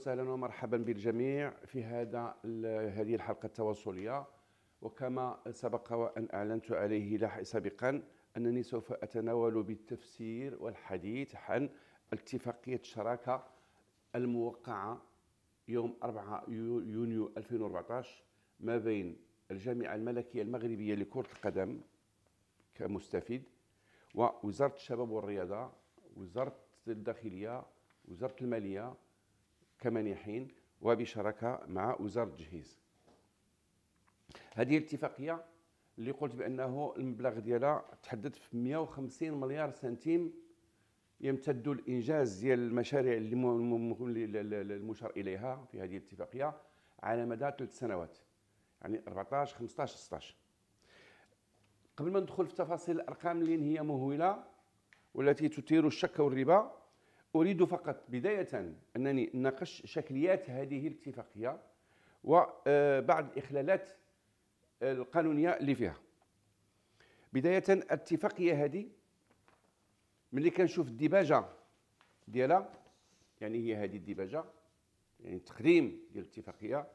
وسهلا ومرحبا بالجميع في هذا هذه الحلقه التواصليه وكما سبق وان اعلنت عليه سابقا انني سوف اتناول بالتفسير والحديث عن اتفاقيه الشراكه الموقعه يوم 4 يونيو 2014 ما بين الجامعه الملكيه المغربيه لكره القدم كمستفيد ووزاره الشباب والرياضه وزاره الداخليه وزاره الماليه كمانحين وبشراكه مع وزاره التجهيز هذه الاتفاقيه اللي قلت بانه المبلغ ديالها تحدد في 150 مليار سنتيم يمتد الانجاز ديال المشاريع اللي المشار اليها في هذه الاتفاقيه على مدى ثلاث سنوات يعني 14 15 16 قبل ما ندخل في تفاصيل الارقام اللي هي مهوله والتي تثير الشك والربا أريد فقط بداية أنني ناقش شكليات هذه الاتفاقية وبعض آه، الإخلالات آه، القانونية اللي فيها بداية الاتفاقية هذه ملي كنشوف الديباجة ديالها يعني هي هذه الديباجة يعني التقديم ديال الاتفاقية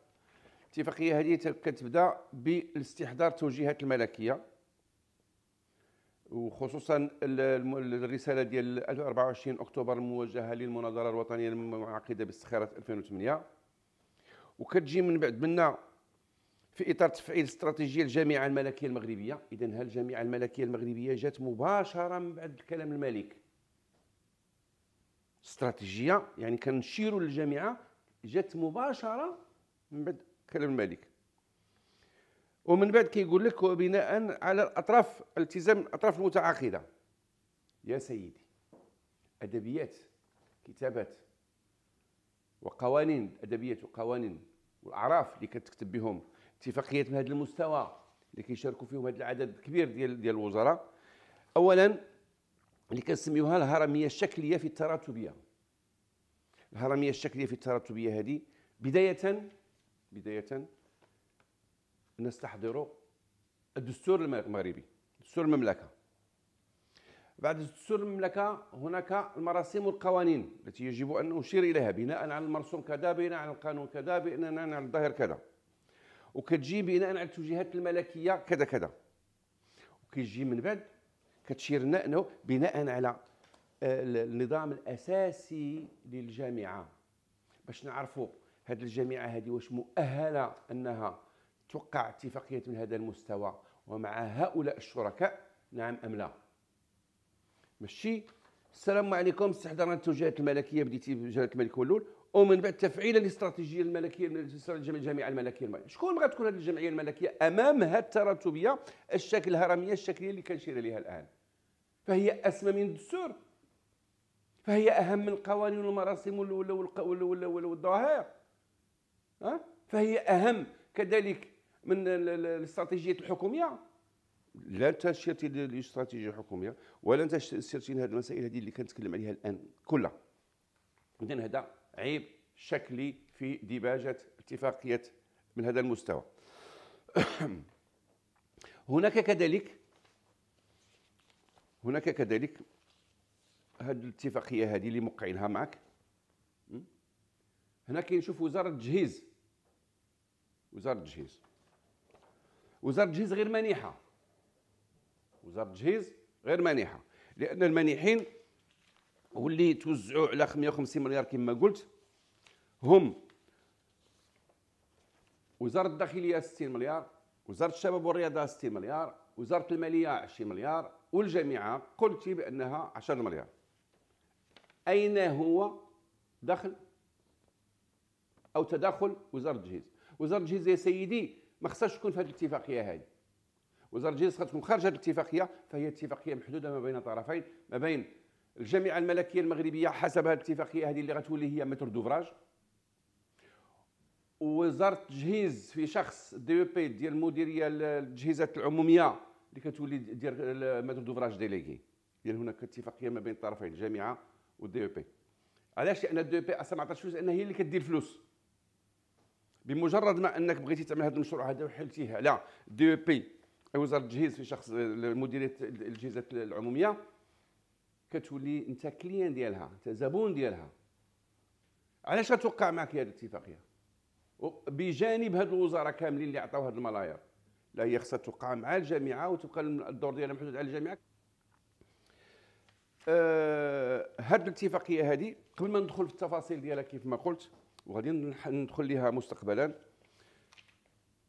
الاتفاقية هذه كتبدا بالاستحضار توجيهات الملكية وخصوصا الرساله ديال 24 اكتوبر الموجهه للمناظره الوطنيه المعقده باستخاره 2008 وكتجي من بعد منا في اطار تفعيل استراتيجيه الجامعه الملكيه المغربيه اذا هل الجامعه الملكيه المغربيه جات مباشره من بعد كلام الملك استراتيجيه يعني كنشيروا للجامعه جات مباشره من بعد كلام الملك ومن بعد كيقول لك بناء على الاطراف التزام الاطراف المتعاقده يا سيدي ادبيات كتابات وقوانين ادبيات وقوانين والاعراف اللي كتكتب بهم اتفاقيات بهذا المستوى اللي كيشاركوا فيهم هذا العدد الكبير ديال ديال الوزراء اولا اللي كنسميوها الهرميه الشكليه في التراتبيه الهرميه الشكليه في التراتبيه هذه بدايه بدايه نستحضروا الدستور المغربي دستور المملكه بعد دستور المملكه هناك المراسيم والقوانين التي يجب ان اشير اليها بناء على المرسوم كذا بناء على القانون كذا بناء على الظاهر كذا وكتجي بناء على التوجيهات الملكيه كذا كذا وكيجي من بعد كتشير لنا انه بناء على آه، النظام الاساسي للجامعه باش نعرفوا هذه الجامعه هذه واش مؤهله انها توقع اتفاقية من هذا المستوى ومع هؤلاء الشركاء نعم أم لا ماشي السلام عليكم استحضرنا التوجيهات الملكية بديتي بجلالة الملك ولول ومن بعد تفعيل الاستراتيجية الملكية الجمعية الملكية شكون غتكون تكون هذه الجمعية الملكية أمام هذه التراتبية الشكل الهرمية الشكلية اللي كنشير إليها الآن فهي أسمى من الدستور فهي أهم من القوانين والمراسم والظواهر ها فهي أهم كذلك من الاستراتيجيه الحكوميه لا شرتي الاستراتيجيه الحكوميه ولا شرتي هذه المسائل هذه اللي كنتكلم عليها الان كلها اذا هذا عيب شكلي في ديباجه اتفاقيه من هذا المستوى هناك كذلك هناك كذلك هذه الاتفاقيه هذه اللي موقعينها معك هنا نشوف وزاره التجهيز وزاره التجهيز وزاره التجهيز غير مانحه وزاره التجهيز غير مانحه لان المانحين واللي توزعوا على 550 مليار كما قلت هم وزاره الداخليه 60 مليار وزاره الشباب والرياضه 60 مليار وزاره الماليه 20 مليار والجامعه قلت بانها 10 مليار اين هو دخل او تدخل وزاره التجهيز وزاره التجهيز يا سيدي ما خصهاش تكون في هذه الاتفاقيه هذه وزاره الجنس تكون خارج هذه الاتفاقيه فهي اتفاقيه محدوده ما بين طرفين ما بين الجامعه الملكيه المغربيه حسب هذه الاتفاقيه هذه اللي غتولي هي متر دوفراج وزاره التجهيز في شخص دي بي e ديال المديريه التجهيزات العموميه اللي كتولي دير متر دوفراج ديليغي يعني هناك اتفاقيه ما بين الطرفين الجامعه والدي بي e علاش لان الدي بي e اصلا ما عطاتش فلوس لان هي اللي كدير الفلوس بمجرد ما انك بغيتي تعمل هذا المشروع هذا وحلتيه على دي بي وزاره التجهيز في شخص مديريه الجهازات العموميه كتولي انت كليان ديالها انت زبون ديالها علاش غتوقع معك هذه الاتفاقيه بجانب هذه الوزراء كاملين اللي عطاو هذه الملايير لا هي خصها توقع مع الجامعه وتبقى الدور ديالها محدود على الجامعه آه الاتفاقيه هذه قبل ما ندخل في التفاصيل ديالها كيف ما قلت وغادي ندخل لها مستقبلا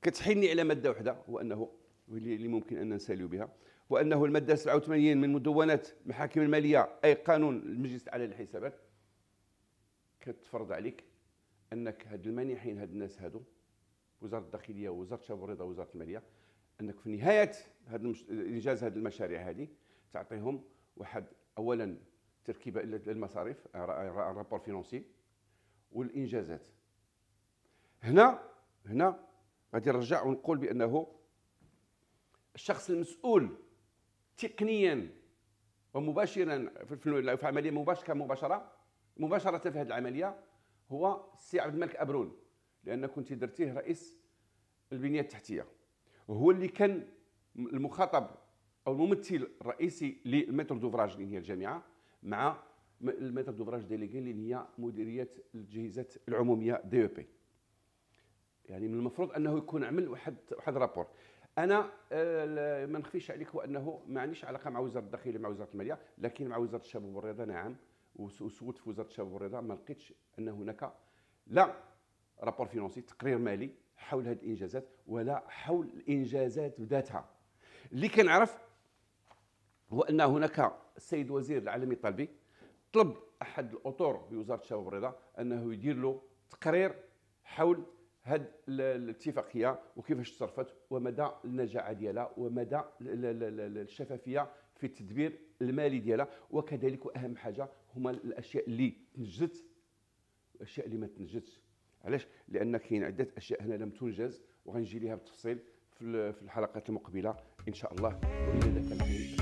كتحيلني على ماده واحده وانه اللي ممكن ان نساليو بها وانه الماده 87 من مدونات المحاكم الماليه اي قانون المجلس الاعلى للحسابات كتفرض عليك انك هاد المانحين هاد الناس هادو وزاره الداخليه ووزاره الشباب والرضا ووزاره الماليه انك في نهايه هاد المش... انجاز هاد المشاريع هادي تعطيهم واحد اولا تركيبه للمصاريف رابور فينونسي والانجازات هنا هنا غادي نرجع ونقول بانه الشخص المسؤول تقنيا ومباشرا في عمليه مباشره مباشره مباشره في هذه العمليه هو السي عبد الملك ابرون لان كنت درتيه رئيس البنيه التحتيه هو اللي كان المخاطب او الممثل الرئيسي للمتر دوفراج اللي هي الجامعه مع الميتر دوفراج ديليغي اللي هي مديريه التجهيزات العموميه دي او بي يعني من المفروض انه يكون عمل واحد واحد رابور انا آه، ما نخفيش عليك هو انه ما عنديش علاقه مع وزاره الداخليه مع وزاره الماليه لكن مع وزاره الشباب والرياضه نعم وسولت في وزاره الشباب والرياضه ما لقيتش ان هناك لا رابور فينونسي تقرير مالي حول هذه الانجازات ولا حول الانجازات ذاتها اللي كنعرف هو ان هناك السيد وزير العالمي الطالبي طلب احد الاطور في وزاره الشباب والرياضه انه يدير له تقرير حول هاد الاتفاقيه وكيفاش تصرفت ومدى النجاعه ديالها ومدى الشفافيه في التدبير المالي ديالها وكذلك واهم حاجه هما الاشياء اللي تنجزت والاشياء اللي ما تنجزتش علاش لان كاين عده اشياء هنا لم تنجز وغنجي ليها بالتفصيل في الحلقات المقبله ان شاء الله والى ذاك الحين